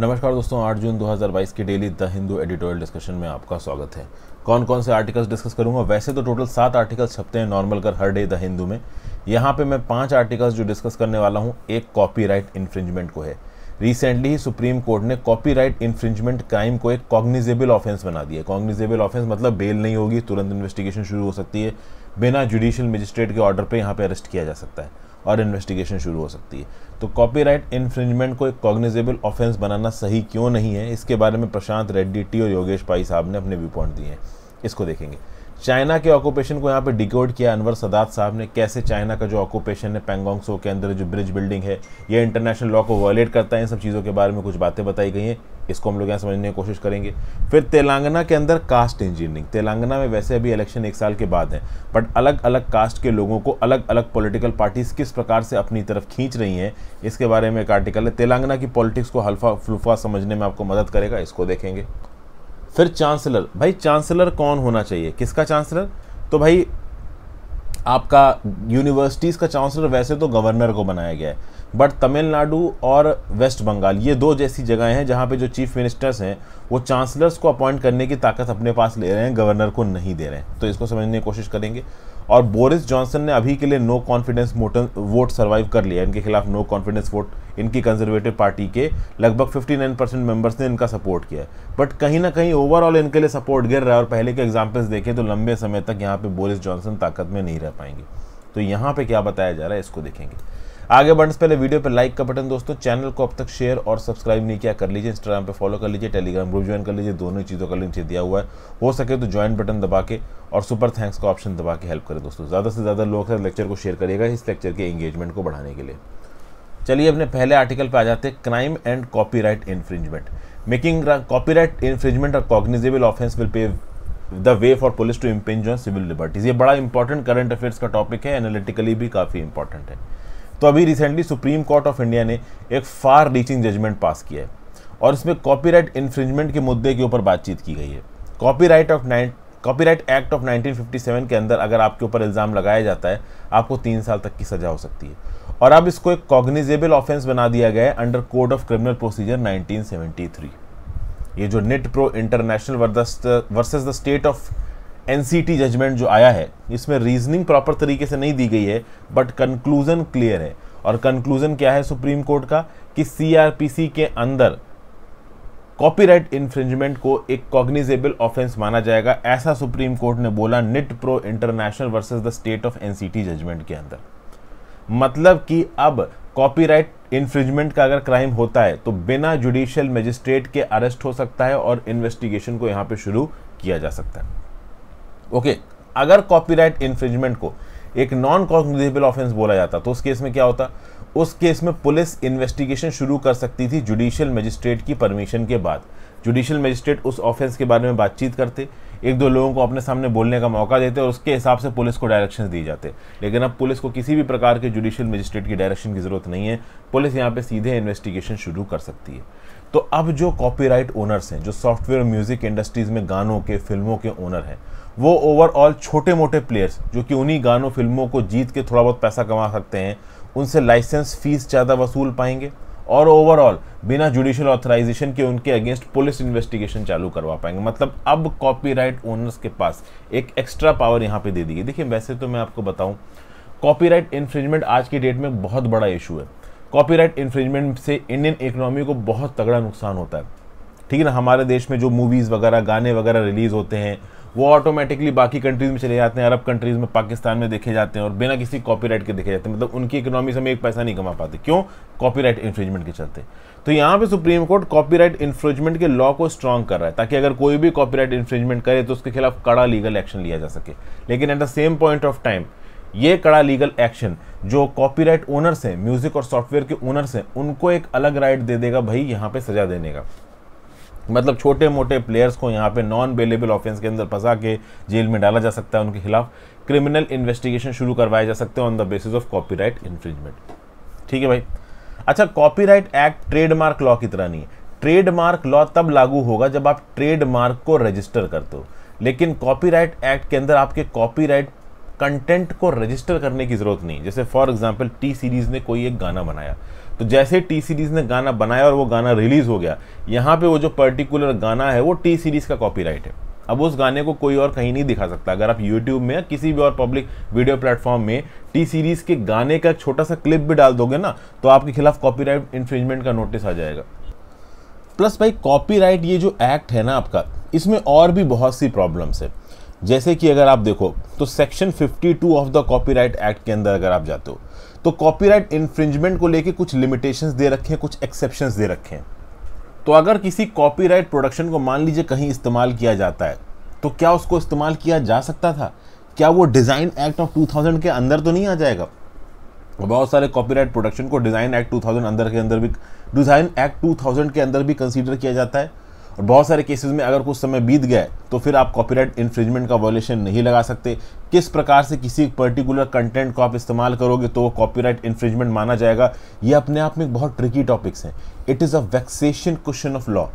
नमस्कार दोस्तों 8 जून 2022 की daily the Hindu editorial discussion में आपका स्वागत है कौन कौन से आर्टिकल्स डिस्कस करूंगा वैसे तो टोटल सात आर्टिकल्स छपते हैं नॉर्मल कर हर डे द हिंदू में यहाँ पे मैं पांच आर्टिकल्स जो डिस्कस करने वाला हूँ एक कॉपीराइट इन्फ्रिंजमेंट को है रिसेंटली ही सुप्रीम कोर्ट ने कॉपीराइट इन्फ्रिंजमेंट क्राइम को एक कॉग्निजेबल ऑफेंस बना दिया कॉग्निजेबल ऑफेंस मतलब बेल नहीं होगी तुरंत इन्वेस्टिगेशन शुरू हो सकती है बिना जुडिशियल मजिस्ट्रेट के ऑर्डर पर यहाँ पर अरेस्ट किया जा सकता है और इन्वेस्टिगेशन शुरू हो सकती है तो कॉपीराइट इन्फ्रिंजमेंट को एक कॉग्निजेबल ऑफेंस बनाना सही क्यों नहीं है इसके बारे में प्रशांत रेड्डी टी और योगेश पाई साहब ने अपने व्यू पॉइंट दिए हैं इसको देखेंगे चाइना के ऑक्यूपेशन को यहाँ पे डिकोड किया अनवर सदात साहब ने कैसे चाइना का जो ऑक्यूपेशन है पेंगोंग सो के अंदर जो ब्रिज बिल्डिंग है ये इंटरनेशनल लॉ को वायलेट करता है इन सब चीज़ों के बारे में कुछ बातें बताई गई हैं इसको हम लोग यहाँ समझने की कोशिश करेंगे फिर तेलंगाना के अंदर कास्ट इंजीनियरिंग तेलंगाना में वैसे अभी इलेक्शन एक साल के बाद है बट अलग अलग कास्ट के लोगों को अलग अलग पॉलिटिकल पार्टीज किस प्रकार से अपनी तरफ खींच रही हैं इसके बारे में एक आर्टिकल है तेलंगाना की पॉलिटिक्स को हल्फा फुल्फा समझने में आपको मदद करेगा इसको देखेंगे फिर चांसलर भाई चांसलर कौन होना चाहिए किसका चांसलर तो भाई आपका यूनिवर्सिटीज़ का चांसलर वैसे तो गवर्नर को बनाया गया है बट तमिलनाडु और वेस्ट बंगाल ये दो जैसी जगह हैं जहाँ पे जो चीफ मिनिस्टर्स हैं वो चांसलर्स को अपॉइंट करने की ताकत अपने पास ले रहे हैं गवर्नर को नहीं दे रहे हैं तो इसको समझने की कोशिश करेंगे और बोरिस जॉनसन ने अभी के लिए नो कॉन्फिडेंस वोट सर्वाइव कर लिया इनके खिलाफ नो कॉन्फिडेंस वोट इनकी कंजर्वेटिव पार्टी के लगभग 59 परसेंट मेम्बर्स ने इनका सपोर्ट किया बट कहीं ना कहीं ओवरऑल इनके लिए सपोर्ट गिर रहा है और पहले के एग्जाम्पल्स देखें तो लंबे समय तक यहाँ पर बोरिस जॉनसन ताकत में नहीं रह पाएंगे तो यहाँ पर क्या बताया जा रहा है इसको देखेंगे आगे बढ़ने से पहले वीडियो पर लाइक का बटन दोस्तों चैनल को अब तक शेयर और सब्सक्राइब नहीं किया कर लीजिए इंस्टाग्राम पे फॉलो कर लीजिए टेलीग्राम ग्रुप ज्वाइन कर लीजिए दोनों चीज़ों का लिंक दिया हुआ है हो सके तो ज्वाइन बटन दबा के और सुपर थैंक्स का ऑप्शन दबा के हेल्प करें दोस्तों ज़्यादा से ज़्यादा लोग लेक्चर को शेयर करिएगा इस लेक्चर के एंगेजमेंट को बढ़ाने के लिए चलिए अपने पहले आर्टिकल पर आ जाते हैं crime and copyright infringement making copyright infringement और cognizable offence will pay the way for police to impinge on civil liberties ये बड़ा इंपॉर्टेंट करंट अफेयर्स का टॉपिक है एनालिटिकली भी काफ़ी इंपॉर्टेंट है तो अभी recently supreme court of India ने एक फार रीचिंग जजमेंट पास किया है और इसमें कॉपीराइट इन्फ्रिंजमेंट के मुद्दे के ऊपर बातचीत की गई है copyright of nine copyright act of 1957 के अंदर अगर आपके ऊपर इल्ज़ाम लगाया जाता है आपको तीन साल तक की सज़ा हो सकती है और अब इसको एक कॉग्निजेबल ऑफेंस बना दिया गया है under code of criminal procedure 1973 ये जो Knit Pro International versus the state of N judgement जो आया है इसमें रीजनिंग प्रॉपर तरीके से नहीं दी गई है बट कंक्लूज़न क्लियर है और कंक्लूज़न क्या है सुप्रीम कोर्ट का कि सी के अंदर कॉपीराइट इन्फ्रिंजमेंट को एक कॉग्निजेबल ऑफेंस माना जाएगा ऐसा सुप्रीम कोर्ट ने बोला Knit Pro International versus the state of NCT judgement के अंदर मतलब कि अब कॉपीराइट इन्फ्रिंजमेंट का अगर क्राइम होता है तो बिना जुडिशियल मजिस्ट्रेट के अरेस्ट हो सकता है और इन्वेस्टिगेशन को यहाँ पे शुरू किया जा सकता है ओके अगर कॉपीराइट इन्फ्रिंजमेंट को एक नॉन कॉग्निजेबल ऑफेंस बोला जाता तो उस केस में क्या होता उस केस में पुलिस इन्वेस्टिगेशन शुरू कर सकती थी जुडिशियल मजिस्ट्रेट की परमिशन के बाद जुडिशियल मजिस्ट्रेट उस ऑफेंस के बारे में बातचीत करते एक दो लोगों को अपने सामने बोलने का मौका देते और उसके हिसाब से पुलिस को डायरेक्शन दिए जाते लेकिन अब पुलिस को किसी भी प्रकार के जुडिशियल मजिस्ट्रेट की डायरेक्शन की ज़रूरत नहीं है पुलिस यहाँ पे सीधे इन्वेस्टिगेशन शुरू कर सकती है तो अब जो कॉपीराइट ओनर्स हैं जो सॉफ्टवेयर म्यूज़िक इंडस्ट्रीज़ में गानों के फिल्मों के ओनर हैं वो ओवरऑल छोटे मोटे प्लेयर्स जो कि उन्हीं गानों फिल्मों को जीत के थोड़ा बहुत पैसा कमा सकते हैं उनसे लाइसेंस फीस ज़्यादा वसूल पाएंगे और ओवरऑल बिना जुडिशियल ऑथराइजेशन के उनके अगेंस्ट पुलिस इन्वेस्टिगेशन चालू करवा पाएंगे मतलब अब कॉपीराइट ओनर्स के पास एक एक्स्ट्रा पावर यहाँ पे दे दी गई देखिए वैसे तो मैं आपको बताऊँ कॉपीराइट इन्फ्रिजमेंट आज की डेट में बहुत बड़ा इशू है कॉपीराइट इन्फ्रिजमेंट से इंडियन इकोनॉमी को बहुत तगड़ा नुकसान होता है ठीक है ना हमारे देश में जो मूवीज़ वगैरह गाने वगैरह रिलीज़ होते हैं वो ऑटोमेटिकली बाकी कंट्रीज़ में चले जाते हैं अरब कंट्रीज़ में पाकिस्तान में देखे जाते हैं और बिना किसी कॉपीराइट के देखे जाते हैं मतलब उनकी इकोनॉमी से हम एक पैसा नहीं कमा पाते क्यों कॉपीराइट इन्फ्रिजमेंट के चलते तो यहाँ पे सुप्रीम कोर्ट कॉपीराइट इन्फ्रिजमेंट के लॉ को स्ट्रॉन्ग कर रहा है ताकि अगर कोई भी कॉपीराइट इन्फ्रिजमेंट करे तो उसके खिलाफ कड़ा लीगल एक्शन लिया जा सके लेकिन at the same point of time ये कड़ा लीगल एक्शन जो कॉपीराइट ओनर्स हैं म्यूजिक और सॉफ्टवेयर के ओनर्स हैं उनको एक अलग राइट दे देगा भाई यहाँ पे सजा देने का मतलब छोटे मोटे प्लेयर्स को यहाँ पे नॉन अवेलेबल ऑफेंस के अंदर फंसा के जेल में डाला जा सकता है उनके खिलाफ क्रिमिनल इन्वेस्टिगेशन शुरू करवाए जा सकते हैं on the basis of copyright infringement ठीक है भाई अच्छा कॉपीराइट एक्ट ट्रेडमार्क लॉ की तरह नहीं है ट्रेडमार्क लॉ तब लागू होगा जब आप ट्रेडमार्क को रजिस्टर करते हो लेकिन कॉपीराइट एक्ट के अंदर आपके कॉपीराइट कंटेंट को रजिस्टर करने की ज़रूरत नहीं जैसे फॉर एग्जाम्पल टी सीरीज़ ने कोई एक गाना बनाया तो जैसे टी सीरीज़ ने गाना बनाया और वो गाना रिलीज़ हो गया यहाँ पे वो जो पर्टिकुलर गाना है वो टी सीरीज़ का कॉपीराइट है अब उस गाने को कोई और कहीं नहीं दिखा सकता अगर आप यूट्यूब में या किसी भी और पब्लिक वीडियो प्लेटफॉर्म में टी सीरीज़ के गाने का एक छोटा सा क्लिप भी डाल दोगे ना तो आपके खिलाफ कॉपीराइट इन्फ्रिंजमेंट का नोटिस आ जाएगा प्लस भाई कॉपीराइट ये जो एक्ट है ना आपका इसमें और भी बहुत सी प्रॉब्लम्स है जैसे कि अगर आप देखो तो section 52 of the copyright act के अंदर अगर आप जाते हो तो कॉपीराइट इन्फ्रिंजमेंट को लेके कुछ लिमिटेशंस दे रखे हैं कुछ एक्सेप्शंस दे रखे हैं तो अगर किसी कॉपीराइट प्रोडक्शन को मान लीजिए कहीं इस्तेमाल किया जाता है तो क्या उसको इस्तेमाल किया जा सकता था क्या वो डिज़ाइन एक्ट ऑफ 2000 के अंदर तो नहीं आ जाएगा बहुत सारे कॉपीराइट प्रोडक्शन को डिज़ाइन एक्ट 2000 अंदर के अंदर भी डिज़ाइन एक्ट 2000 के अंदर भी कंसीडर किया जाता है और बहुत सारे केसेस में अगर कुछ समय बीत गए तो फिर आप कॉपीराइट इन्फ्रिजमेंट का वॉलेशन नहीं लगा सकते किस प्रकार से किसी पर्टिकुलर कंटेंट को आप इस्तेमाल करोगे तो वो कॉपीराइट इन्फ्रिजमेंट माना जाएगा ये अपने आप में बहुत ट्रिकी टॉपिक्स हैं it is a vexation question of law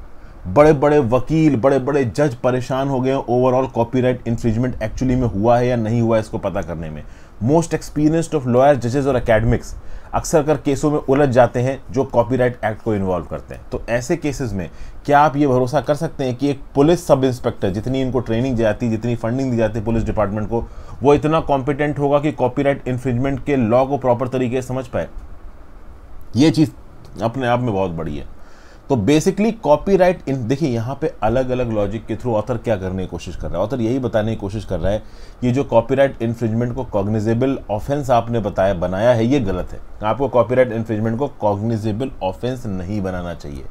बड़े बड़े वकील बड़े बड़े जज परेशान हो गए ओवरऑल कॉपीराइट इन्फ्रिजमेंट एक्चुअली में हुआ है या नहीं हुआ है इसको पता करने में मोस्ट एक्सपीरियंस्ड ऑफ लॉयर जजेस और अकेडमिक्स अक्सर कर केसों में उलझ जाते हैं जो कॉपीराइट एक्ट को इन्वॉल्व करते हैं तो ऐसे केसेस में क्या आप ये भरोसा कर सकते हैं कि एक पुलिस सब इंस्पेक्टर जितनी इनको ट्रेनिंग दी जाती है जितनी फंडिंग दी जाती है पुलिस डिपार्टमेंट को वो इतना कॉम्पिटेंट होगा कि कॉपीराइट इन्फ्रिजमेंट के लॉ को प्रॉपर तरीके से समझ पाए ये चीज़ अपने आप में बहुत बड़ी है तो बेसिकली कॉपीराइट इन देखिए यहाँ पे अलग अलग लॉजिक के थ्रू ऑथर क्या करने की कोशिश कर रहा है ऑथर यही बताने की कोशिश कर रहा है कि जो कॉपीराइट इन्फ्रिजमेंट को कॉग्निजेबल ऑफेंस आपने बताया बनाया है ये गलत है आपको कॉपीराइट इन्फ्रिजमेंट को कॉग्निजेबल ऑफेंस नहीं बनाना चाहिए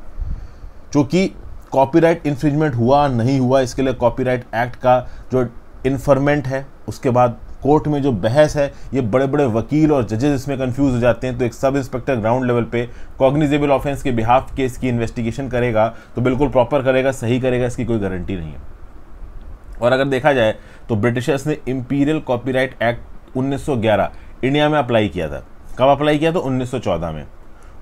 चूंकि कॉपीराइट इन्फ्रिजमेंट हुआ नहीं हुआ इसके लिए कॉपीराइट एक्ट का जो इन्फॉर्मेंट है उसके बाद कोर्ट में जो बहस है ये बड़े बड़े वकील और जजेस इसमें कन्फ्यूज़ हो जाते हैं तो एक सब इंस्पेक्टर ग्राउंड लेवल पे कॉग्निजेबल ऑफेंस के बिहाफ केस की इन्वेस्टिगेशन करेगा तो बिल्कुल प्रॉपर करेगा सही करेगा इसकी कोई गारंटी नहीं है और अगर देखा जाए तो ब्रिटिशर्स ने इम्पीरियल कॉपीराइट एक्ट 1911 इंडिया में अप्लाई किया था कब अप्लाई किया तो 1914 में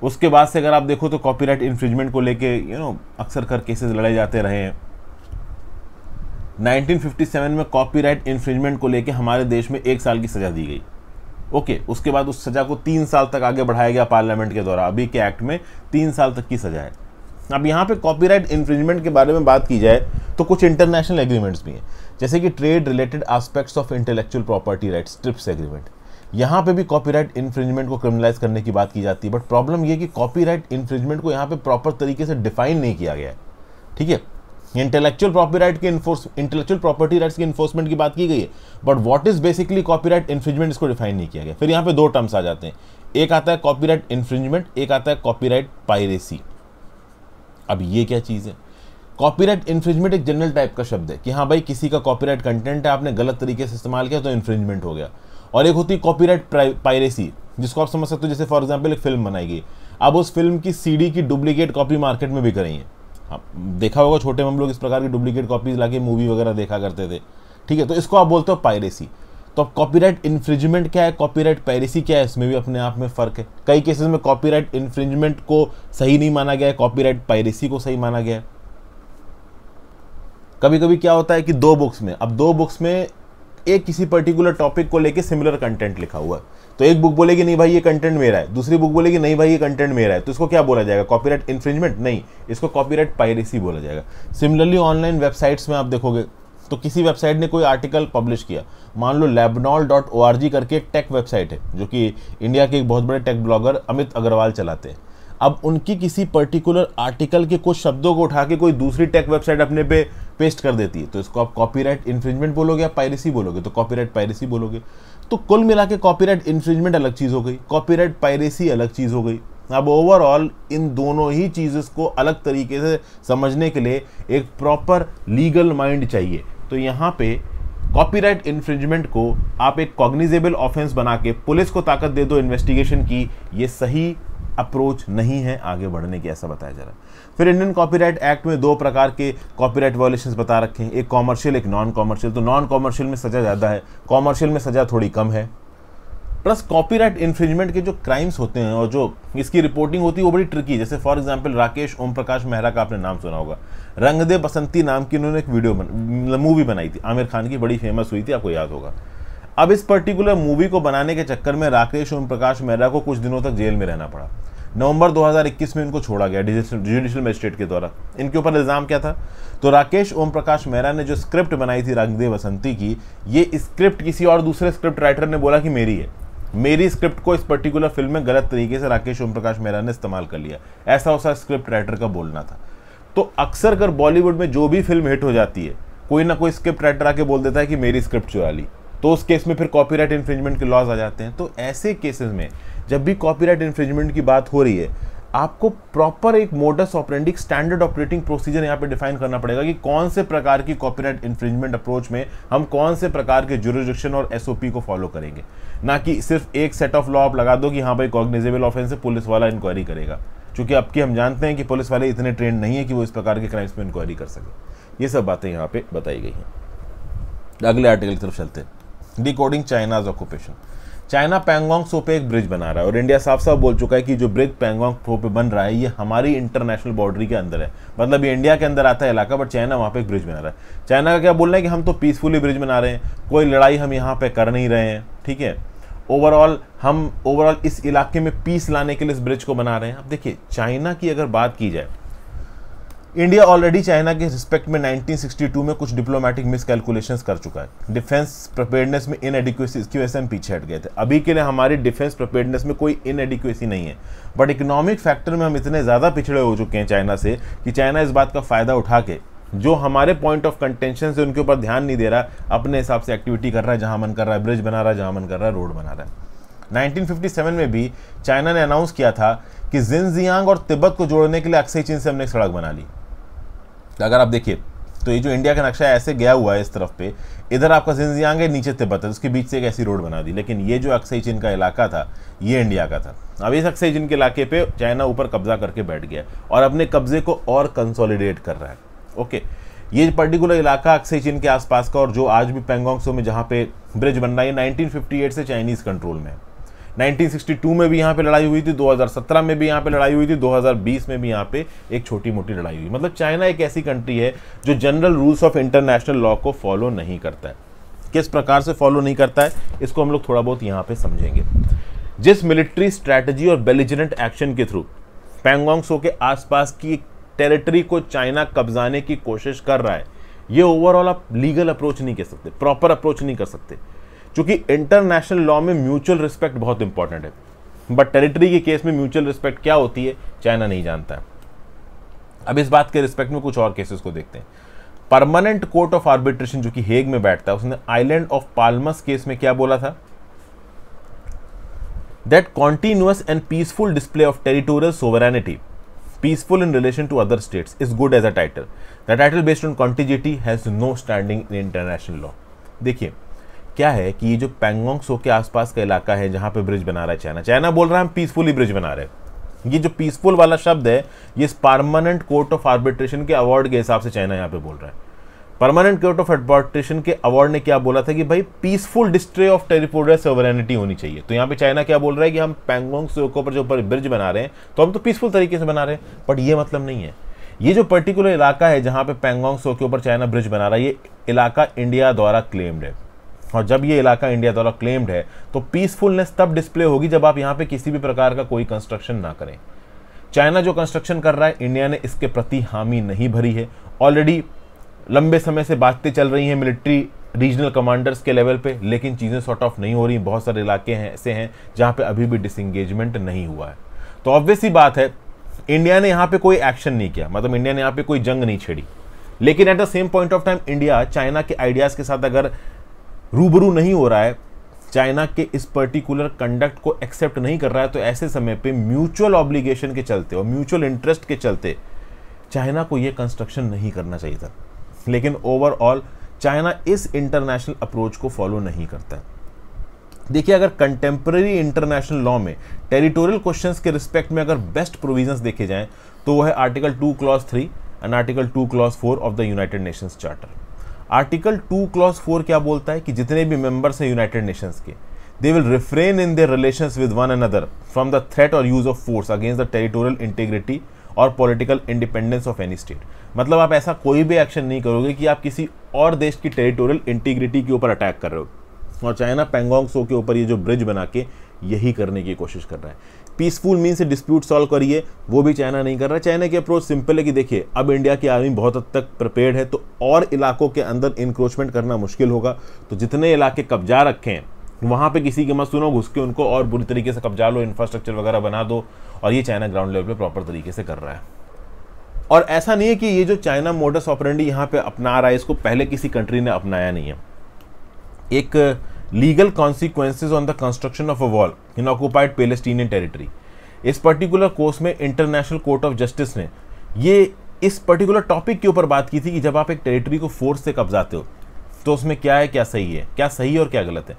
उसके बाद से अगर आप देखो तो कॉपीराइट इन्फ्रिजमेंट को लेके यू नो अक्सर कर केसेस लड़े जाते रहे हैं 1957 में कॉपीराइट इन्फ्रिंजमेंट को लेकर हमारे देश में एक साल की सज़ा दी गई ओके उसके बाद उस सज़ा को तीन साल तक आगे बढ़ाया गया पार्लियामेंट के द्वारा अभी के एक्ट में तीन साल तक की सज़ा है अब यहाँ पे कॉपीराइट इन्फ्रिंजमेंट के बारे में बात की जाए तो कुछ इंटरनेशनल एग्रीमेंट्स भी हैं जैसे कि trade related aspects of intellectual property rights TRIPS agreement यहाँ पे भी कॉपीराइट इन्फ्रिंजमेंट को क्रिमिनलाइज करने की बात की जाती है बट प्रॉब्लम यह कि कॉपीराइट इन्फ्रिंजमेंट को यहाँ पे प्रॉपर तरीके से डिफाइन नहीं किया गया है ठीक है इंटेलेक्चुअल प्रॉपर्टी राइट के इंटेलेक्चुअल प्रॉपर्टी राइट्स की इन्फोर्समेंट की बात की गई है but what is basically copyright infringement इसको डिफाइन नहीं किया गया फिर यहाँ पे दो टर्म्स आ जाते हैं एक आता है कॉपीराइट इन्फ्रिजमेंट एक आता है कॉपीराइट पायरेसी अब ये क्या चीज़ है कॉपीराइट इन्फ्रिजमेंट एक जनरल टाइप का शब्द है कि हाँ भाई किसी का कॉपीराइट कंटेंट है आपने गलत तरीके से इस्तेमाल किया तो इन्फ्रिजमेंट हो गया और एक होती है कॉपीराइट पायरेसी जिसको आप समझ सकते हो जैसे फॉर एग्जाम्पल एक फिल्म बनाई गई अब उस फिल्म की सीडी की डुप्लीकेट कॉपी मार्केट में भी करेंगे हाँ, देखा होगा छोटे में हम लोग इस प्रकार की डुप्लीकेट कॉपीज लाके मूवी वगैरह देखा करते थे ठीक है तो इसको आप बोलते हो पायरेसी तो अब कॉपीराइट इन्फ्रिजमेंट क्या है कॉपीराइट पायरेसी क्या है इसमें भी अपने आप में फ़र्क है कई केसेस में कॉपीराइट इन्फ्रिजमेंट को सही नहीं माना गया है कॉपीराइट पायरेसी को सही माना गया है कभी कभी क्या होता है कि दो बुक्स में अब दो बुक्स में एक किसी पर्टिकुलर टॉपिक को लेके सिमिलर कंटेंट लिखा हुआ है तो एक बुक बोलेगी नहीं भाई ये कंटेंट मेरा है दूसरी बुक बोलेगी नहीं भाई ये कंटेंट मेरा है तो इसको क्या बोला जाएगा कॉपीराइट इन्फ्रिंजमेंट नहीं इसको कॉपीराइट पायरेसी बोला जाएगा सिमिलरली ऑनलाइन वेबसाइट्स में आप देखोगे तो किसी वेबसाइट ने कोई आर्टिकल पब्लिश किया मान लो लेबनॉल डॉट ओ आर जी करके एक टेक वेबसाइट है जो कि इंडिया के एक बहुत बड़े टेक ब्लॉगर अमित अग्रवाल चलाते हैं अब उनकी किसी पर्टिकुलर आर्टिकल के कुछ शब्दों को उठा के कोई दूसरी टेक वेबसाइट अपने पे पेस्ट कर देती है तो इसको आप कॉपीराइट इन्फ्रिंजमेंट बोलोगे या पायरेसी बोलोगे तो कॉपीराइट पायरेसी बोलोगे तो कुल मिला के कॉपीराइट इन्फ्रिंजमेंट अलग चीज़ हो गई कॉपीराइट पायरेसी अलग चीज़ हो गई अब ओवरऑल इन दोनों ही चीज़ को अलग तरीके से समझने के लिए एक प्रॉपर लीगल माइंड चाहिए तो यहाँ पे कॉपीराइट इन्फ्रिंजमेंट को आप एक कॉग्निजेबल ऑफेंस बना के पुलिस को ताकत दे दो इन्वेस्टिगेशन की ये सही अप्रोच नहीं है आगे बढ़ने की ऐसा बताया जा रहा है फिर इंडियन कॉपीराइट एक्ट में दो प्रकार के कॉपीराइट वायोलेशन बता रखे हैं एक कॉमर्शियल एक नॉन कॉमर्शियल तो नॉन कॉमर्शियल में सज़ा ज़्यादा है कॉमर्शियल में सज़ा थोड़ी कम है प्लस कॉपीराइट इन्फ्रिजमेंट के जो क्राइम्स होते हैं और जो इसकी रिपोर्टिंग होती है वो बड़ी ट्रिकी जैसे फॉर एग्जांपल राकेश ओम प्रकाश मेहरा का आपने नाम सुना होगा रंगदे बसंती नाम की उन्होंने एक वीडियो बन मूवी मतलब बनाई थी आमिर खान की बड़ी फेमस हुई थी आपको याद होगा अब इस पर्टिकुलर मूवी को बनाने के चक्कर में राकेश ओम प्रकाश मेहरा को कुछ दिनों तक जेल में रहना पड़ा नवंबर 2021 में इनको छोड़ा गया जुडिशल मजिस्ट्रेट के द्वारा इनके ऊपर इल्ज़ाम क्या था तो राकेश ओम प्रकाश मेहरा ने जो स्क्रिप्ट बनाई थी रंगदे बसंती की ये स्क्रिप्ट किसी और दूसरे स्क्रिप्ट राइटर ने बोला कि मेरी है मेरी स्क्रिप्ट को इस पर्टिकुलर फिल्म में गलत तरीके से राकेश ओम प्रकाश मेहरा ने इस्तेमाल कर लिया ऐसा उसा स्क्रिप्ट राइटर का बोलना था तो अक्सर कर बॉलीवुड में जो भी फिल्म हिट हो जाती है कोई ना कोई स्क्रिप्ट राइटर आके बोल देता है कि मेरी स्क्रिप्ट चुरा ली तो उस केस में फिर कॉपीराइट इन्फ्रिंजमेंट के लॉज आ जाते हैं तो ऐसे केसेस में जब भी कॉपीराइट इन्फ्रिंजमेंट की बात हो रही है आपको प्रॉपर एक modus operandi standard operating procedure यहाँ पे डिफाइन करना पड़ेगा कि कौन से प्रकार की कॉपीराइट इन्फ्रिंजमेंट अप्रोच में हम कौन से प्रकार के जुरिस्डिक्शन और एसओपी को फॉलो करेंगे ना कि सिर्फ एक सेट ऑफ लॉ आप लगा दो कि हाँ भाई कॉग्निजेबल ऑफेंस है पुलिस वाला इंक्वायरी करेगा क्योंकि अब की हम जानते हैं कि पुलिस वाले इतने ट्रेन नहीं है कि वो इस प्रकार के क्राइम्स में इंक्वायरी कर सके ये सब बातें यहाँ पे बताई गई हैं अगले आर्टिकल की तरफ चलते हैं decoding China's occupation China Pangong Tso पे एक ब्रिज बना रहा है और इंडिया साफ साफ बोल चुका है कि जो ब्रिज पैंगोंग सो पे बन रहा है ये हमारी इंटरनेशनल बाउंड्री के अंदर है मतलब ये इंडिया के अंदर आता है इलाका बट चाइना वहाँ पे एक ब्रिज बना रहा है चाइना का क्या बोलना है कि हम तो पीसफुली ब्रिज बना रहे हैं कोई लड़ाई हम यहाँ पर कर नहीं रहे हैं ठीक है ओवरऑल हम ओवरऑल इस इलाके में पीस लाने के लिए इस ब्रिज को बना रहे हैं अब देखिए चाइना की अगर बात की जाए इंडिया ऑलरेडी चाइना के रिस्पेक्ट में 1962 में कुछ डिप्लोमेटिक मिसकैलकुलेशंस कर चुका है डिफेंस प्रपेयरनेस में इन वजह क्यों हम पीछे हट गए थे अभी के लिए हमारी डिफेंस प्रपेयरनेस में कोई एडिक्वेसी नहीं है बट इकोनॉमिक फैक्टर में हम इतने ज़्यादा पिछड़े हो चुके हैं चाइना से कि चाइना इस बात का फ़ायदा उठा के जो हमारे पॉइंट ऑफ कंटेंशन से उनके ऊपर ध्यान नहीं दे रहा अपने हिसाब से एक्टिविटी कर रहा है जहाँ मन कर रहा है ब्रिज बना रहा है जहाँ मन कर रहा है रोड बना रहा है 1957 में भी चाइना ने अनाउंस किया था कि जिनजियांग और तिब्बत को जोड़ने के लिए अक्सई चीन से हमने एक सड़क बना ली अगर आप देखिए तो ये जो इंडिया का नक्शा ऐसे गया हुआ है इस तरफ पे इधर आपका जिनजियांग है नीचे तिब्बत है उसके बीच से एक ऐसी रोड बना दी लेकिन ये जो अक्सई चीन का इलाका था ये इंडिया का था अब इस अक्सई चीन के इलाके पे चाइना ऊपर कब्जा करके बैठ गया और अपने कब्जे को और कंसोलिडेट कर रहा है ओके ये पर्टिकुलर इलाका अक्सई चीन के आसपास का और जो आज भी पेंगोंगसो में जहाँ पे ब्रिज बन रहा है ये से चाइनीज़ कंट्रोल में है 1962 में भी यहाँ पे लड़ाई हुई थी 2017 में भी यहाँ पे लड़ाई हुई थी 2020 में भी यहाँ पे एक छोटी मोटी लड़ाई हुई मतलब चाइना एक ऐसी कंट्री है जो general rules of international law को फॉलो नहीं करता है किस प्रकार से फॉलो नहीं करता है इसको हम लोग थोड़ा बहुत यहाँ पे समझेंगे जिस मिलिट्री स्ट्रैटेजी और बेलिजनेंट एक्शन के थ्रू सो के आसपास की टेरिटरी को चाइना कब्जाने की कोशिश कर रहा है ये ओवरऑल आप लीगल अप्रोच नहीं कर सकते प्रॉपर अप्रोच नहीं कर सकते चूंकि इंटरनेशनल लॉ में म्यूचुअल रिस्पेक्ट बहुत इंपॉर्टेंट है बट टेरिटरी के केस में म्यूचुअल रिस्पेक्ट क्या होती है चाइना नहीं जानता है अब इस बात के रिस्पेक्ट में कुछ और केसेस को देखते हैं परमानेंट कोर्ट ऑफ आर्बिट्रेशन जो कि हेग में बैठता है उसने आइलैंड ऑफ पालमस केस में क्या बोला था that continuous and peaceful display of territorial sovereignty peaceful in relation to other state is good as a title the title based on contiguity has no standing in international law देखिए क्या है कि ये जो पैंगोंग सो के आसपास का इलाका है जहां पे ब्रिज बना रहा है चाइना चाइना बोल रहा है हम पीसफुली ब्रिज बना रहे ये जो पीसफुल वाला शब्द है ये परमानेंट कोर्ट ऑफ आर्बिट्रेशन के अवार्ड के हिसाब से चाइना यहाँ पे बोल रहा है परमानेंट कोर्ट ऑफ आर्बिट्रेशन के अवार्ड ने क्या बोला था कि भाई peaceful display of territorial sovereignty होनी चाहिए तो यहाँ पे चाइना क्या बोल रहा है कि हम पैंगोंग सो के ऊपर जो ऊपर ब्रिज बना रहे हैं तो हम तो पीसफुल तरीके से बना रहे हैं बट ये मतलब नहीं है ये जो पर्टिकुलर इलाका है जहाँ पे पैंगोंग सो के ऊपर चाइना ब्रिज बना रहा है ये इलाका इंडिया द्वारा क्लेम्ड है और जब ये इलाका इंडिया द्वारा क्लेम्ड है तो पीसफुलनेस तब डिस्प्ले होगी जब आप यहाँ पे किसी भी प्रकार का कोई कंस्ट्रक्शन ना करें चाइना जो कंस्ट्रक्शन कर रहा है इंडिया ने इसके प्रति हामी नहीं भरी है ऑलरेडी लंबे समय से बातें चल रही हैं मिलिट्री रीजनल कमांडर्स के लेवल पे लेकिन चीज़ें सॉर्ट ऑफ नहीं हो रही बहुत सारे इलाके हैं ऐसे हैं जहाँ पे अभी भी डिसंगेजमेंट नहीं हुआ है तो ऑब्वियस ही बात है इंडिया ने यहाँ पे कोई एक्शन नहीं किया मतलब इंडिया ने यहाँ पे कोई जंग नहीं छेड़ी लेकिन at the same point of time India China के आइडियाज़ के साथ अगर रूबरू नहीं हो रहा है चाइना के इस पर्टिकुलर कंडक्ट को एक्सेप्ट नहीं कर रहा है तो ऐसे समय पे म्यूचुअल ऑब्लिगेशन के चलते और म्यूचुअल इंटरेस्ट के चलते चाइना को ये कंस्ट्रक्शन नहीं करना चाहिए था लेकिन ओवरऑल चाइना इस इंटरनेशनल अप्रोच को फॉलो नहीं करता है देखिए अगर कंटेम्प्रेरी इंटरनेशनल लॉ में टेरिटोरियल क्वेश्चन के रिस्पेक्ट में अगर बेस्ट प्रोविजन देखे जाएँ तो वह है article two clause three and article two clause four of the United Nations charter article two clause four क्या बोलता है कि जितने भी मेंबर्स हैं यूनाइटेड नेशंस के they will refrain in their relations with one another from the threat और use of force against the territorial integrity और political independence of any state मतलब आप ऐसा कोई भी एक्शन नहीं करोगे कि आप किसी और देश की टेरिटोरियल इंटीग्रिटी के ऊपर अटैक कर रहे हो और चाइना पेंगोंग सो के ऊपर ये जो ब्रिज बना के यही करने की कोशिश कर रहा है पीसफुल मीन से डिस्प्यूट सॉल्व करिए वो भी चाइना नहीं कर रहा चाइना की अप्रोच सिंपल है कि देखिए अब इंडिया की आर्मी बहुत हद तक प्रिपेयर्ड है तो और इलाकों के अंदर इंक्रोचमेंट करना मुश्किल होगा तो जितने इलाके कब्जा रखे हैं वहाँ पे किसी की मत सुनो घुस के उनको और बुरी तरीके से कब्जा लो इंफ्रास्ट्रक्चर वगैरह बना दो और ये चाइना ग्राउंड लेवल पर प्रॉपर तरीके से कर रहा है और ऐसा नहीं है कि ये जो चाइना मोडस ऑपरेंडी यहाँ पे अपना रहा है इसको पहले किसी कंट्री ने अपनाया नहीं है एक legal consequences on the construction of a wall in occupied Palestinian territory इस पर्टिकुलर कोर्स में इंटरनेशनल कोर्ट ऑफ जस्टिस ने ये इस पर्टिकुलर टॉपिक के ऊपर बात की थी कि जब आप एक टेरिटरी को फोर्स से कब्जाते हो तो उसमें क्या है क्या सही है क्या सही है और क्या गलत है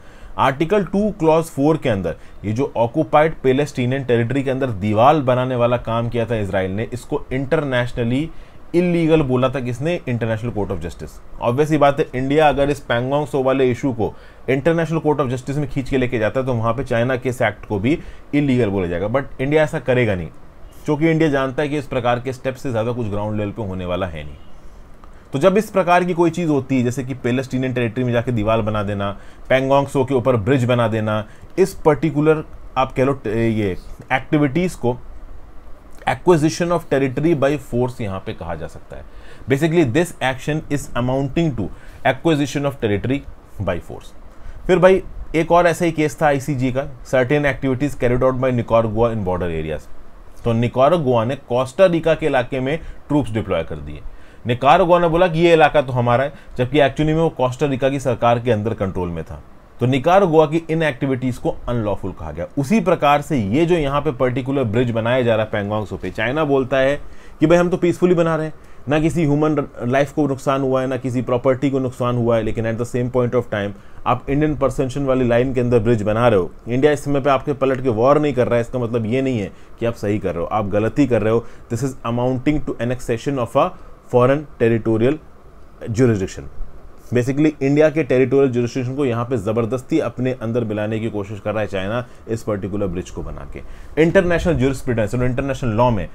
आर्टिकल टू क्लॉज फोर के अंदर ये जो ऑक्यूपाइड पेलेस्टीनियन टेरिटरी के अंदर दीवार बनाने वाला काम किया था इसराइल ने इसको इंटरनेशनली इलीगल बोला था किसने international court of justice obviously बात है इंडिया अगर इस पैंगोंग सो वाले इशू को इंटरनेशनल कोर्ट ऑफ जस्टिस में खींच के लेके जाता है तो वहाँ पे चाइना के इस एक्ट को भी इलीगल बोला जाएगा बट इंडिया ऐसा करेगा नहीं क्योंकि इंडिया जानता है कि इस प्रकार के स्टेप से ज़्यादा कुछ ग्राउंड लेवल पर होने वाला है नहीं तो जब इस प्रकार की कोई चीज़ होती है जैसे कि पेलेस्टीनियन टेरिटरी में जाके दीवार बना देना पैंगोंग सो के ऊपर ब्रिज बना देना इस पर्टिकुलर आप कह लो ये एक्टिविटीज़ को acquisition of territory by force यहाँ पे कहा जा सकता है basically this action is amounting to acquisition of territory by force फिर भाई एक और ऐसा ही केस था आईसीजी का certain activities carried out by Nicaragua in border areas तो निकारगुआ ने रिका के इलाके में ट्रूप्स डिप्लॉय कर दिए निकारगुआ ने बोला कि ये इलाका तो हमारा है जबकि एक्चुअली में वो रिका की सरकार के अंदर कंट्रोल में था तो निकार गोवा की इन एक्टिविटीज को अनलॉफुल कहा गया उसी प्रकार से ये जो यहाँ पे पर्टिकुलर ब्रिज बनाया जा रहा है पेंगोंग सो पे चाइना बोलता है कि भाई हम तो पीसफुली बना रहे हैं ना किसी ह्यूमन लाइफ को नुकसान हुआ है ना किसी प्रॉपर्टी को नुकसान हुआ है लेकिन at the same point of time आप इंडियन परसेंशन वाली लाइन के अंदर ब्रिज बना रहे हो इंडिया इस समय पे आपके पलट के वॉर नहीं कर रहा है इसका मतलब ये नहीं है कि आप सही कर रहे हो आप गलती कर रहे हो this is amounting to annexation of a foreign territorial jurisdiction basically India के टेरिटोरियल जुरिस्टिक्शन को यहाँ पे ज़बरदस्ती अपने अंदर मिलाने की कोशिश कर रहा है चाइना इस पर्टिकुलर ब्रिज को बना के इंटरनेशनल जुरिस्प्रिडेंस और इंटरनेशनल लॉ में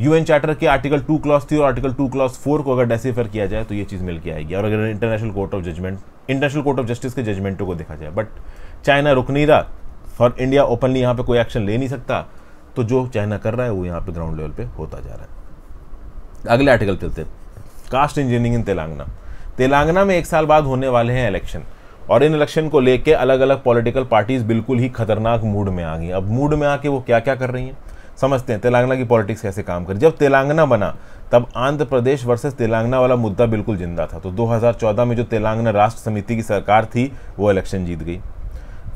यूएन चार्टर के आर्टिकल टू क्लास थ्री और आर्टिकल टू क्लास फोर को अगर डेसीफर किया जाए तो ये चीज़ मिल के आएगी और अगर international court of judgement international court of justice के जजमेंटों को देखा जाए बट चाइना रुक नहीं रहा फॉर इंडिया ओपनली यहाँ पे कोई एक्शन ले नहीं सकता तो जो चाइना कर रहा है वो यहाँ पे ग्राउंड लेवल पे होता जा रहा है अगले आर्टिकल चलते caste engineering in Telangana Telangana में एक साल बाद होने वाले हैं इलेक्शन और इन इलेक्शन को लेके अलग अलग पॉलिटिकल पार्टीज बिल्कुल ही खतरनाक मूड में आ गई अब मूड में आके वो क्या क्या कर रही हैं समझते हैं तेलंगाना की पॉलिटिक्स कैसे काम करी जब तेलंगाना बना तब आंध्र प्रदेश वर्सेस तेलंगाना वाला मुद्दा बिल्कुल जिंदा था तो 2014 में जो तेलंगाना राष्ट्र समिति की सरकार थी वो इलेक्शन जीत गई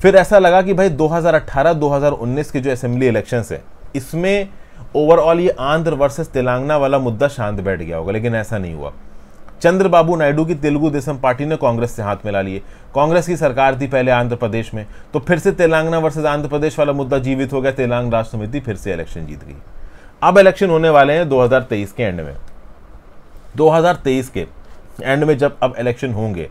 फिर ऐसा लगा कि भाई 2018-2019 के जो असेंबली इलेक्शन है इसमें ओवरऑल ये आंध्र वर्सेस तेलंगाना वाला मुद्दा शांत बैठ गया होगा लेकिन ऐसा नहीं हुआ चंद्रबाबू नायडू की तेलुगु देशम पार्टी ने कांग्रेस से हाथ मिला लिए कांग्रेस की सरकार थी पहले आंध्र प्रदेश में तो फिर से तेलंगाना वर्सेज आंध्र प्रदेश वाला मुद्दा जीवित हो गया तेलंगाना राष्ट्र समिति फिर से इलेक्शन जीत गई अब इलेक्शन होने वाले हैं 2023 के एंड में 2023 के एंड में जब अब इलेक्शन होंगे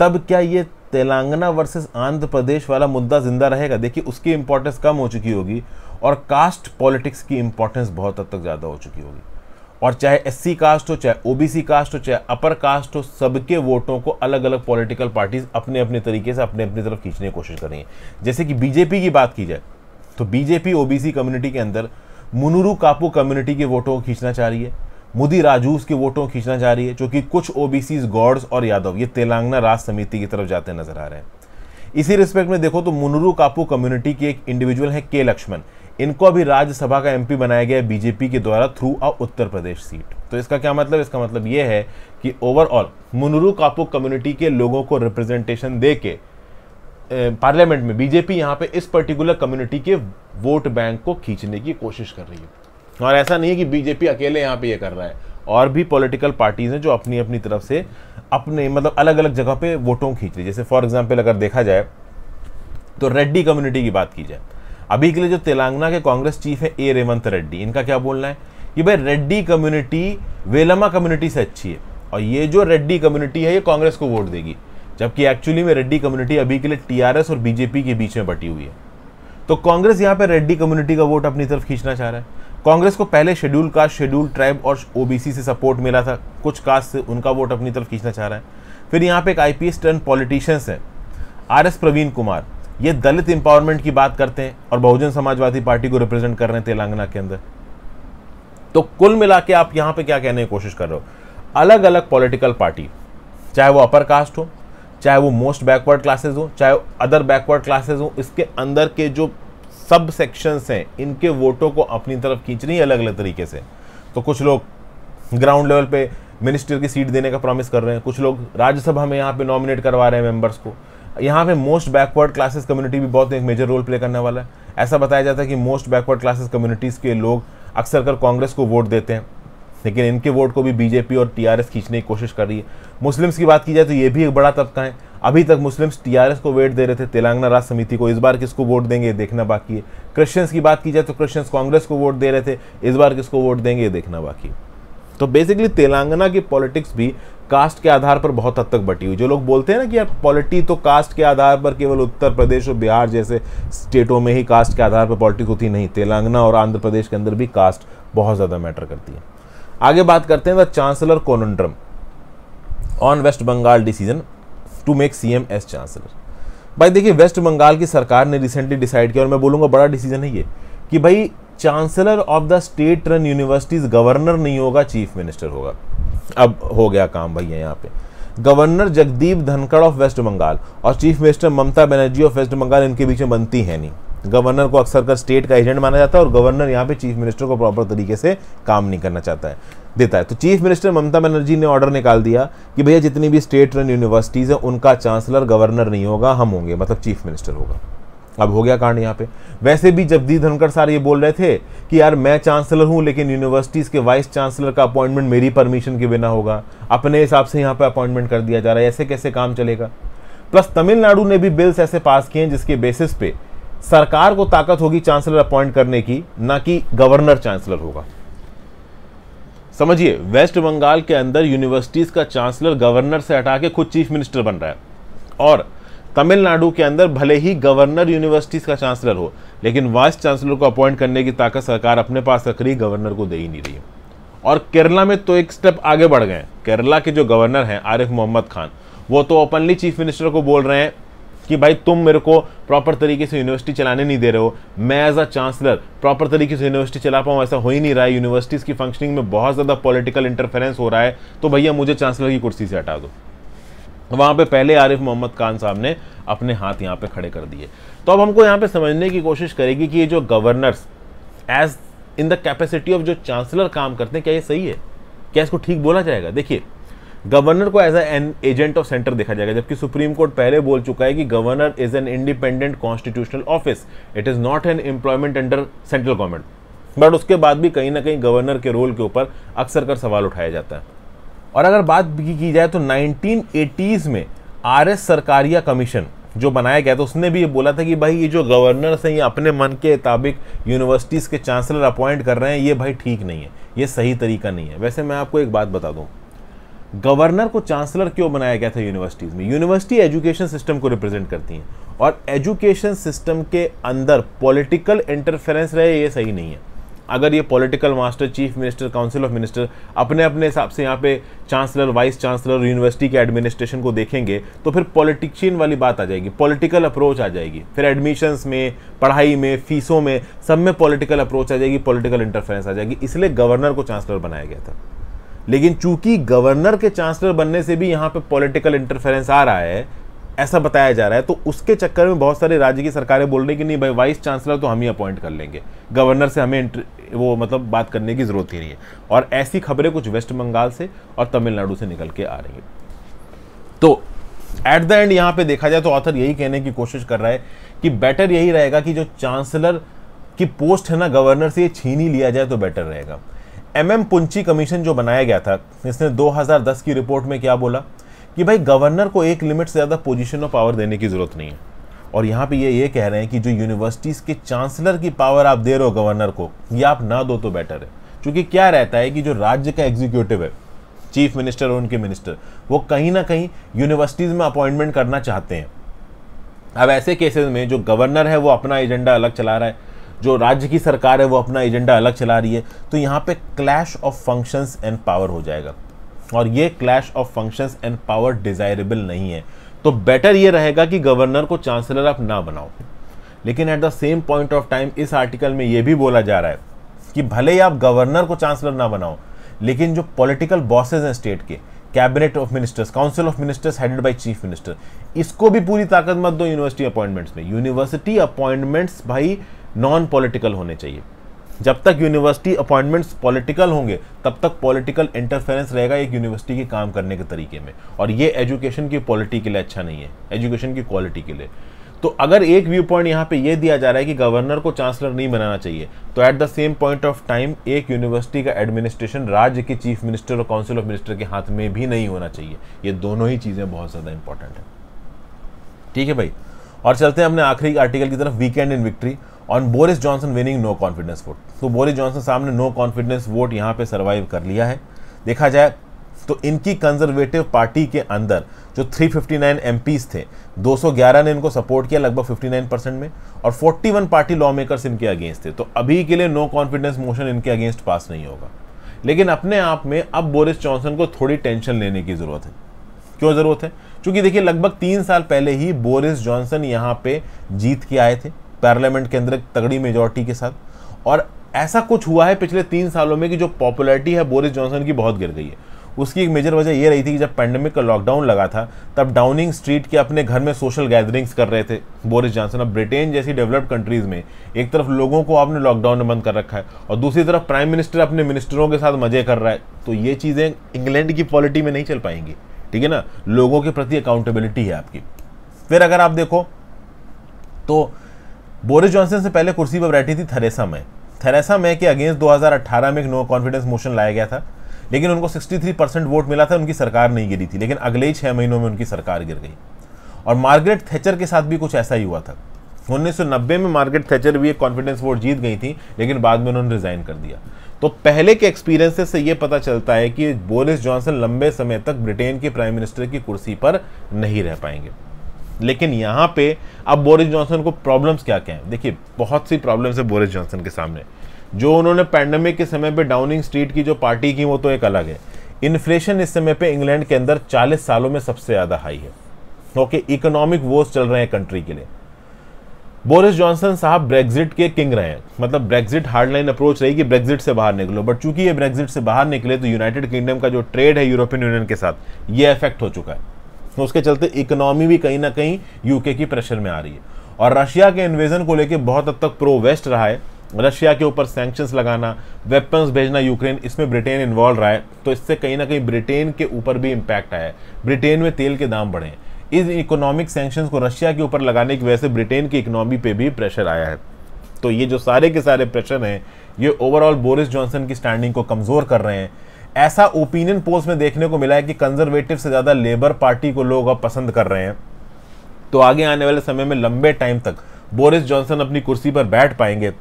तब क्या ये तेलंगाना वर्सेस आंध्र प्रदेश वाला मुद्दा जिंदा रहेगा देखिए उसकी इंपॉर्टेंस कम हो चुकी होगी और कास्ट पॉलिटिक्स की इंपॉर्टेंस बहुत हद तक ज़्यादा हो चुकी होगी और चाहे एससी कास्ट हो चाहे ओबीसी कास्ट हो चाहे अपर कास्ट हो सबके वोटों को अलग अलग पॉलिटिकल पार्टीज अपने अपने तरीके से अपने अपनी तरफ खींचने की कोशिश करेंगे जैसे कि बीजेपी की बात की जाए तो बीजेपी ओबीसी कम्युनिटी के अंदर मुनुरु कापू कम्युनिटी के वोटों को खींचना चाह रही है मुदी राजूस के वोटों को खींचना चाह रही है जो कि कुछ ओबीसी गॉड्स और यादव ये तेलंगाना राज समिति की तरफ जाते नजर आ रहे हैं इसी रिस्पेक्ट में देखो तो मुनुरु कापू कम्युनिटी के एक इंडिविजुअल है के लक्ष्मण इनको अभी राज्यसभा का एमपी बनाया गया बीजेपी के द्वारा through a Uttar Pradesh seat तो इसका क्या मतलब इसका मतलब ये है कि ओवरऑल मुनरू कापू कम्युनिटी के लोगों को रिप्रेजेंटेशन दे के पार्लियामेंट में बीजेपी यहाँ पे इस पर्टिकुलर कम्युनिटी के वोट बैंक को खींचने की कोशिश कर रही है और ऐसा नहीं है कि बीजेपी अकेले यहाँ पे ये कर रहा है और भी पॉलिटिकल पार्टीज हैं जो अपनी अपनी तरफ से अपने मतलब अलग अलग जगह पे वोटों खींच रही है जैसे फॉर एग्जाम्पल अगर देखा जाए तो रेड्डी कम्युनिटी की बात की जाए अभी के लिए जो तेलंगाना के कांग्रेस चीफ है ए रेवंत रेड्डी इनका क्या बोलना है कि भाई रेड्डी कम्युनिटी वेलमा कम्युनिटी से अच्छी है और ये जो रेड्डी कम्युनिटी है ये कांग्रेस को वोट देगी जबकि एक्चुअली में रेड्डी कम्युनिटी अभी के लिए टीआरएस और बीजेपी के बीच में बटी हुई है तो कांग्रेस यहाँ पे रेड्डी कम्युनिटी का वोट अपनी तरफ खींचना चाह रहा है कांग्रेस को पहले शेड्यूल कास्ट शेड्यूल ट्राइब और ओबीसी से सपोर्ट मिला था कुछ कास्ट से उनका वोट अपनी तरफ खींचना चाह रहा है फिर यहाँ पे एक आईपीएस टर्न पॉलिटिशियंस है आर एस प्रवीण कुमार ये दलित एम्पावरमेंट की बात करते हैं और बहुजन समाजवादी पार्टी को रिप्रेजेंट कर रहे हैं तेलंगाना के अंदर तो कुल मिला के आप यहाँ पे क्या कहने की कोशिश कर रहे हो अलग अलग पॉलिटिकल पार्टी चाहे वो अपर कास्ट हो चाहे वो मोस्ट बैकवर्ड क्लासेज हो चाहे अदर बैकवर्ड क्लासेज हो इसके अंदर के जो सब सेक्शंस हैं इनके वोटों को अपनी तरफ खींचनी है अलग अलग तरीके से तो कुछ लोग ग्राउंड लेवल पे मिनिस्टर की सीट देने का प्रॉमिस कर रहे हैं कुछ लोग राज्यसभा में यहाँ पे नॉमिनेट करवा रहे हैं मेंबर्स को यहाँ पे मोस्ट बैकवर्ड क्लासेस कम्युनिटी भी बहुत एक मेजर रोल प्ले करने वाला है ऐसा बताया जाता है कि मोस्ट बैकवर्ड क्लासेस कम्युनिटीज़ के लोग अक्सर कर कांग्रेस को वोट देते हैं लेकिन इनके वोट को भी बीजेपी और टीआरएस खींचने की कोशिश कर रही है मुस्लिम्स की बात की जाए तो ये भी एक बड़ा तबका है अभी तक मुस्लिम्स टीआरएस को वेट दे रहे थे तेलंगाना राज समिति को इस बार किसको वोट देंगे देखना बाकी है क्रिश्चियंस की बात की जाए तो क्रिश्चियंस कांग्रेस को वोट दे रहे थे इस बार किसको वोट देंगे देखना बाकी है तो बेसिकली तेलंगाना की पॉलिटिक्स भी कास्ट के आधार पर बहुत हद तक बटी हुई जो लोग बोलते हैं ना कि यार पॉलिटी तो कास्ट के आधार पर केवल उत्तर प्रदेश और बिहार जैसे स्टेटों में ही कास्ट के आधार पर पॉलिटिक होती नहीं तेलंगाना और आंध्र प्रदेश के अंदर भी कास्ट बहुत ज़्यादा मैटर करती है आगे बात करते हैं the chancellor conundrum on West Bengal decision to make C M S chancellor भाई देखिए वेस्ट बंगाल की सरकार ने रिसेंटली डिसाइड किया और मैं बोलूँगा बड़ा डिसीजन है ये कि भाई chancellor of the state run universities governor नहीं होगा चीफ मिनिस्टर होगा अब हो गया काम भैया यहाँ पे governor Jagdeep Dhankhar of West Bengal और chief minister Mamata Banerjee of West Bengal इनके बीच में बनती है नहीं गवर्नर को अक्सर कर स्टेट का एजेंट माना जाता है और गवर्नर यहाँ पे चीफ मिनिस्टर को प्रॉपर तरीके से काम नहीं करना चाहता है देता है तो चीफ मिनिस्टर ममता बनर्जी ने ऑर्डर निकाल दिया कि भैया जितनी भी स्टेट रन यूनिवर्सिटीज़ हैं उनका चांसलर गवर्नर नहीं होगा हम होंगे मतलब चीफ मिनिस्टर होगा अब हो गया कांड यहाँ पे वैसे भी जगदीप धनखड़ सर ये बोल रहे थे कि यार मैं चांसलर हूँ लेकिन यूनिवर्सिटीज़ के वाइस चांसलर का अपॉइंटमेंट मेरी परमिशन के बिना होगा अपने हिसाब से यहाँ पे अपॉइंटमेंट कर दिया जा रहा है ऐसे कैसे काम चलेगा प्लस तमिलनाडु ने भी बिल्स ऐसे पास किए हैं जिसके बेसिस पे सरकार को ताकत होगी चांसलर अपॉइंट करने की ना कि गवर्नर चांसलर होगा समझिए वेस्ट बंगाल के अंदर यूनिवर्सिटीज़ का चांसलर गवर्नर से हटा के खुद चीफ मिनिस्टर बन रहा है और तमिलनाडु के अंदर भले ही गवर्नर यूनिवर्सिटीज का चांसलर हो लेकिन वाइस चांसलर को अपॉइंट करने की ताकत सरकार अपने पास रख रही गवर्नर को दे ही नहीं रही है और केरला में तो एक स्टेप आगे बढ़ गए केरला के जो गवर्नर हैं आरिफ मोहम्मद खान वो तो ओपनली चीफ मिनिस्टर को बोल रहे हैं कि भाई तुम मेरे को प्रॉपर तरीके से यूनिवर्सिटी चलाने नहीं दे रहे हो मैं एज अ चांसलर प्रॉपर तरीके से यूनिवर्सिटी चला पाऊँ ऐसा हो ही नहीं रहा है यूनिवर्सिटीज़ की फंक्शनिंग में बहुत ज़्यादा पॉलिटिकल इंटरफेरेंस हो रहा है तो भैया मुझे चांसलर की कुर्सी से हटा दो तो वहाँ पे पहले आरिफ मोहम्मद खान साहब ने अपने हाथ यहाँ पे खड़े कर दिए तो अब हमको यहाँ पे समझने की कोशिश करेगी कि ये जो governors as in the capacity of जो चांसलर काम करते हैं क्या ये सही है क्या इसको ठीक बोला जाएगा देखिए गवर्नर को as an agent of centre देखा जाएगा जबकि सुप्रीम कोर्ट पहले बोल चुका है कि governor is an independent constitutional office it is not an employment under central government but उसके बाद भी कहीं ना कहीं गवर्नर के रोल के ऊपर अक्सर कर सवाल उठाया जाता है और अगर बात की जाए तो एटीज़ में आर एस सरकारिया कमीशन जो बनाया गया था उसने भी ये बोला था कि भाई ये जो गवर्नर्स हैं ये अपने मन के मुताबिक यूनिवर्सिटीज़ के चांसलर अपॉइंट कर रहे हैं ये भाई ठीक नहीं है ये सही तरीका नहीं है वैसे मैं आपको एक बात बता दूँ गवर्नर को चांसलर क्यों बनाया गया था यूनिवर्सिटीज़ में यूनिवर्सिटी एजुकेशन सिस्टम को रिप्रेजेंट करती हैं और एजुकेशन सिस्टम के अंदर पॉलिटिकल इंटरफेरेंस रहे ये सही नहीं है अगर ये political master chief minister council of minister अपने अपने हिसाब से यहाँ पे चांसलर वाइस चांसलर यूनिवर्सिटी के एडमिनिस्ट्रेशन को देखेंगे तो फिर पॉलिटिशियन वाली बात आ जाएगी पॉलिटिकल अप्रोच आ जाएगी फिर एडमिशन्स में पढ़ाई में फीसों में सब में पॉलिटिकल अप्रोच आ जाएगी पॉलिटिकल इंटरफेरेंस आ जाएगी इसलिए गवर्नर को चांसलर बनाया गया था लेकिन चूंकि गवर्नर के चांसलर बनने से भी यहाँ पे पॉलिटिकल इंटरफेरेंस आ रहा है ऐसा बताया जा रहा है तो उसके चक्कर में बहुत सारे राज्य की सरकारें बोल रही कि नहीं भाई वाइस चांसलर तो हम ही अपॉइंट कर लेंगे गवर्नर से हमें वो मतलब बात करने की ज़रूरत ही नहीं है और ऐसी खबरें कुछ वेस्ट बंगाल से और तमिलनाडु से निकल के आ रही है तो एट द एंड यहाँ पे देखा जाए तो ऑथर यही कहने की कोशिश कर रहा है कि बेटर यही रहेगा कि जो चांसलर की पोस्ट है ना गवर्नर से ये छीन ही लिया जाए तो बेटर रहेगा एम एम पुंची कमीशन जो बनाया गया था इसने 2010 की रिपोर्ट में क्या बोला कि भाई गवर्नर को एक लिमिट से ज़्यादा पोजीशन और पावर देने की ज़रूरत नहीं है और यहाँ पे ये ये कह रहे हैं कि जो यूनिवर्सिटीज़ के चांसलर की पावर आप दे रहे हो गवर्नर को ये आप ना दो तो बेटर है क्योंकि क्या रहता है कि जो राज्य का एग्जीक्यूटिव है चीफ मिनिस्टर और उनके मिनिस्टर वो कहीं ना कहीं यूनिवर्सिटीज़ में अपॉइंटमेंट करना चाहते हैं अब ऐसे केसेस में जो गवर्नर है वो अपना एजेंडा अलग चला रहा है जो राज्य की सरकार है वो अपना एजेंडा अलग चला रही है तो यहाँ पे clash of functions and power हो जाएगा और ये clash of functions and power desirable नहीं है तो बेटर ये रहेगा कि गवर्नर को चांसलर आप ना बनाओ लेकिन at the same point of time इस आर्टिकल में ये भी बोला जा रहा है कि भले ही आप गवर्नर को चांसलर ना बनाओ लेकिन जो पॉलिटिकल बॉसेज हैं स्टेट के cabinet of ministers council of ministers headed by chief minister इसको भी पूरी ताकत मत दो यूनिवर्सिटी अपॉइंटमेंट्स में यूनिवर्सिटी अपॉइंटमेंट्स भाई नॉन पॉलिटिकल होने चाहिए जब तक यूनिवर्सिटी अपॉइंटमेंट्स पॉलिटिकल होंगे तब तक पॉलिटिकल इंटरफेरेंस रहेगा एक यूनिवर्सिटी के काम करने के तरीके में और ये एजुकेशन की पॉलिटी के लिए अच्छा नहीं है एजुकेशन की क्वालिटी के लिए तो अगर एक व्यू पॉइंट यहाँ पे ये दिया जा रहा है कि गवर्नर को चांसलर नहीं बनाना चाहिए तो at the same point of time एक यूनिवर्सिटी का एडमिनिस्ट्रेशन राज्य के चीफ मिनिस्टर और काउंसिल ऑफ मिनिस्टर के हाथ में भी नहीं होना चाहिए ये दोनों ही चीज़ें बहुत ज़्यादा इंपॉर्टेंट है ठीक है भाई और चलते हैं अपने आखिरी आर्टिकल की तरफ weakened in victory on Boris Johnson winning no confidence vote तो बोरिस जॉनसन सामने नो कॉन्फिडेंस वोट यहाँ पे सर्वाइव कर लिया है देखा जाए तो इनकी कंजर्वेटिव पार्टी के अंदर जो 359 एमपीस थे 211 ने इनको सपोर्ट किया लगभग 59 परसेंट में और 41 पार्टी लॉ मेकर्स इनके अगेंस्ट थे तो अभी के लिए नो कॉन्फिडेंस मोशन इनके अगेंस्ट पास नहीं होगा लेकिन अपने आप में अब बोरिस जॉनसन को थोड़ी टेंशन लेने की ज़रूरत है क्यों ज़रूरत है क्योंकि देखिए लगभग तीन साल पहले ही बोरिस जॉनसन यहाँ पे जीत के आए थे पार्लियामेंट के अंदर एक तगड़ी मेजोरिटी के साथ और ऐसा कुछ हुआ है पिछले तीन सालों में कि जो पॉपुलैरिटी है बोरिस जॉनसन की बहुत गिर गई है उसकी एक मेजर वजह ये रही थी कि जब पैंडमिक का लॉकडाउन लगा था तब डाउनिंग स्ट्रीट के अपने घर में सोशल गैदरिंग्स कर रहे थे बोरिस जॉनसन अब ब्रिटेन जैसी डेवलप्ड कंट्रीज़ में एक तरफ लोगों को आपने लॉकडाउन में बंद कर रखा है और दूसरी तरफ प्राइम मिनिस्टर अपने मिनिस्टरों के साथ मजे कर रहा है तो ये चीज़ें इंग्लैंड की पॉलिटी में नहीं चल पाएंगी ठीक है ना लोगों के प्रति अकाउंटेबिलिटी है आपकी फिर अगर आप देखो तो बोरिस जॉनसन से पहले कुर्सी पर बैठी थी थरेसा मै थरेसा मै के अगेंस्ट 2018 में एक नो कॉन्फिडेंस मोशन लाया गया था लेकिन उनको 63 परसेंट वोट मिला था उनकी सरकार नहीं गिरी थी लेकिन अगले ही छः महीनों में उनकी सरकार गिर गई और मार्गरेट थैचर के साथ भी कुछ ऐसा ही हुआ था 1990 में मार्गरेट थैचर भी एक कॉन्फिडेंस वोट जीत गई थी लेकिन बाद में उन्होंने रिज़ाइन कर दिया तो पहले के एक्सपीरियंसेस से ये पता चलता है कि बोरिस जॉनसन लंबे समय तक ब्रिटेन के प्राइम मिनिस्टर की कुर्सी पर नहीं रह पाएंगे लेकिन यहाँ पे अब बोरिस जॉनसन को प्रॉब्लम्स क्या क्या हैं देखिए बहुत सी प्रॉब्लम्स है बोरिस जॉनसन के सामने जो उन्होंने पैंडमिक के समय पे डाउनिंग स्ट्रीट की जो पार्टी की वो तो एक अलग है इन्फ्लेशन इस समय पे इंग्लैंड के अंदर 40 सालों में सबसे ज़्यादा हाई है ओके इकोनॉमिक वोस चल रहे हैं कंट्री के लिए बोरिस जॉनसन साहब ब्रेग्जिट के किंग रहे हैं मतलब ब्रेग्जिट हार्डलाइन अप्रोच रही कि ब्रेग्जिट से बाहर निकलो बट चूंकि ये ब्रेग्जिट से बाहर निकले तो यूनाइटेड किंगडम का जो ट्रेड है यूरोपियन यूनियन के साथ ये अफेक्ट हो चुका है तो उसके चलते इकोनॉमी भी कहीं ना कहीं यूके की प्रेशर में आ रही है और रशिया के इन्वेजन को लेकर बहुत हद तक प्रो वेस्ट रहा है रशिया के ऊपर सेंक्शंस लगाना वेपन्स भेजना यूक्रेन इसमें ब्रिटेन इन्वॉल्व रहा है तो इससे कहीं ना कहीं ब्रिटेन के ऊपर भी इम्पैक्ट आया है ब्रिटेन में तेल के दाम बढ़े हैं इस इकोनॉमिक सेंक्शन को रशिया के ऊपर लगाने की वजह से ब्रिटेन की इकोनॉमी पे भी प्रेशर आया है तो ये जो सारे के सारे प्रेशर हैं ये ओवरऑल बोरिस जॉनसन की स्टैंडिंग को कमज़ोर कर रहे हैं ऐसा ओपिनियन पोल्स में देखने को मिला है कि कंजर्वेटिव से ज़्यादा लेबर पार्टी को लोग अब पसंद कर रहे हैं तो आगे आने वाले समय में लंबे टाइम तक बोरिस जॉनसन अपनी कुर्सी पर बैठ पाएंगे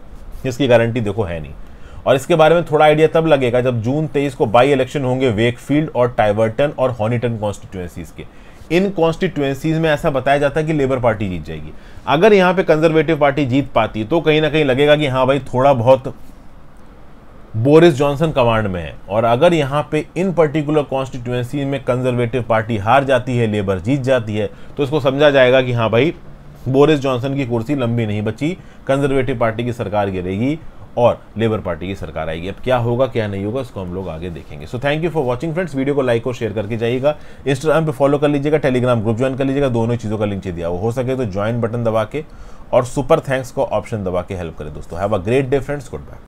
इसकी गारंटी देखो है नहीं और इसके बारे में थोड़ा आइडिया तब लगेगा जब जून तेईस को बाई इलेक्शन होंगे वेकफील्ड और टाइवर्टन और हॉनिटन कॉन्स्टिट्यूएंसीज के इन कॉन्स्टिट्यूएंसीज में ऐसा बताया जाता है कि लेबर पार्टी जीत जाएगी अगर यहाँ पे कंजर्वेटिव पार्टी जीत पाती तो कहीं ना कहीं लगेगा कि हाँ भाई थोड़ा बहुत बोरिस जॉनसन कमांड में है और अगर यहाँ पे इन पर्टिकुलर कॉन्स्टिट्यूएंसी में कंजर्वेटिव पार्टी हार जाती है लेबर जीत जाती है तो इसको समझा जाएगा कि हाँ भाई बोरिस जॉनसन की कुर्सी लंबी नहीं बची कंजर्वेटिव पार्टी की सरकार गिरेगी और लेबर पार्टी की सरकार आएगी अब क्या होगा क्या नहीं होगा इसको हम लोग आगे देखेंगे so thank you for watching friends video को लाइक और शेयर करके जाइएगा इंस्टाग्राम पे फॉलो कर लीजिएगा टेलीग्राम ग्रुप ज्वाइन कर लीजिएगा दोनों चीज़ों का लिंक चाहिए दिया हो सके तो ज्वाइन बटन दबा के और सुपर थैंक्स का ऑप्शन दबा के हेल्प करें दोस्तों have a great day friends good bye